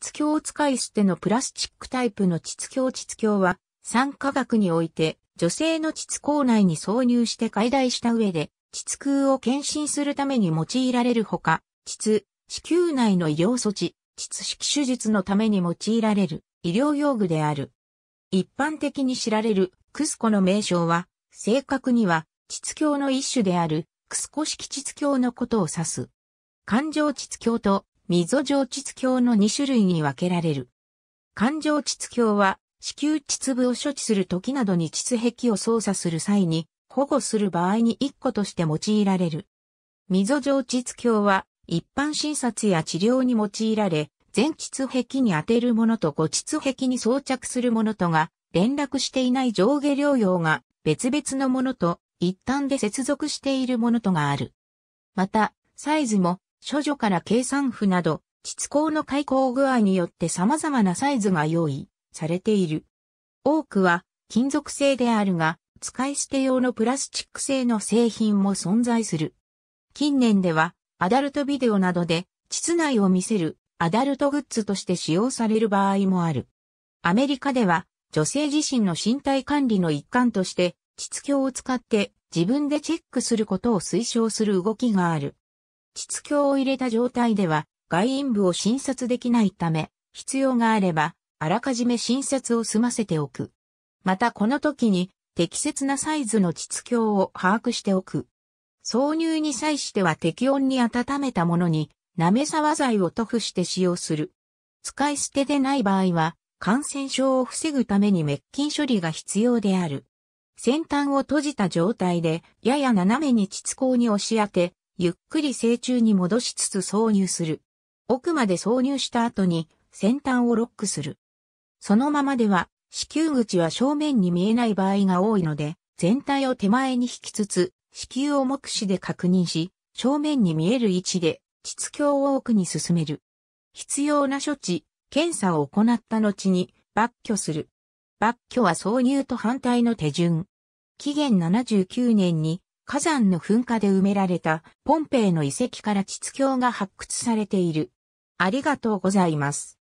秩鏡を使い捨てのプラスチックタイプの秩鏡秩鏡は、酸化学において、女性の秩口内に挿入して解体した上で、秩空を検診するために用いられるほか、秩、子宮内の医療措置、秩式手術のために用いられる医療用具である。一般的に知られるクスコの名称は、正確には秩鏡の一種であるクスコ式秩鏡のことを指す。感情秩鏡と溝状秩鏡の2種類に分けられる。環状秩鏡は、子宮秩部を処置する時などに秩壁を操作する際に、保護する場合に1個として用いられる。溝状秩鏡は、一般診察や治療に用いられ、全秩壁に当てるものと後秩壁に装着するものとが、連絡していない上下療養が別々のものと一旦で接続しているものとがある。また、サイズも処女から計算符など、膣口の開口具合によって様々なサイズが用意されている。多くは金属製であるが、使い捨て用のプラスチック製の製品も存在する。近年では、アダルトビデオなどで、膣内を見せるアダルトグッズとして使用される場合もある。アメリカでは、女性自身の身体管理の一環として、膣鏡を使って自分でチェックすることを推奨する動きがある。筒鏡を入れた状態では外陰部を診察できないため、必要があれば、あらかじめ診察を済ませておく。またこの時に適切なサイズの膣鏡を把握しておく。挿入に際しては適温に温めたものに、なめさわ剤を塗布して使用する。使い捨てでない場合は、感染症を防ぐために滅菌処理が必要である。先端を閉じた状態で、やや斜めに膣口に押し当て、ゆっくり正中に戻しつつ挿入する。奥まで挿入した後に先端をロックする。そのままでは子宮口は正面に見えない場合が多いので、全体を手前に引きつつ、子宮を目視で確認し、正面に見える位置で、膣鏡を奥に進める。必要な処置、検査を行った後に、抜去する。抜去は挿入と反対の手順。期限79年に火山の噴火で埋められたポンペイの遺跡から地図が発掘されている。ありがとうございます。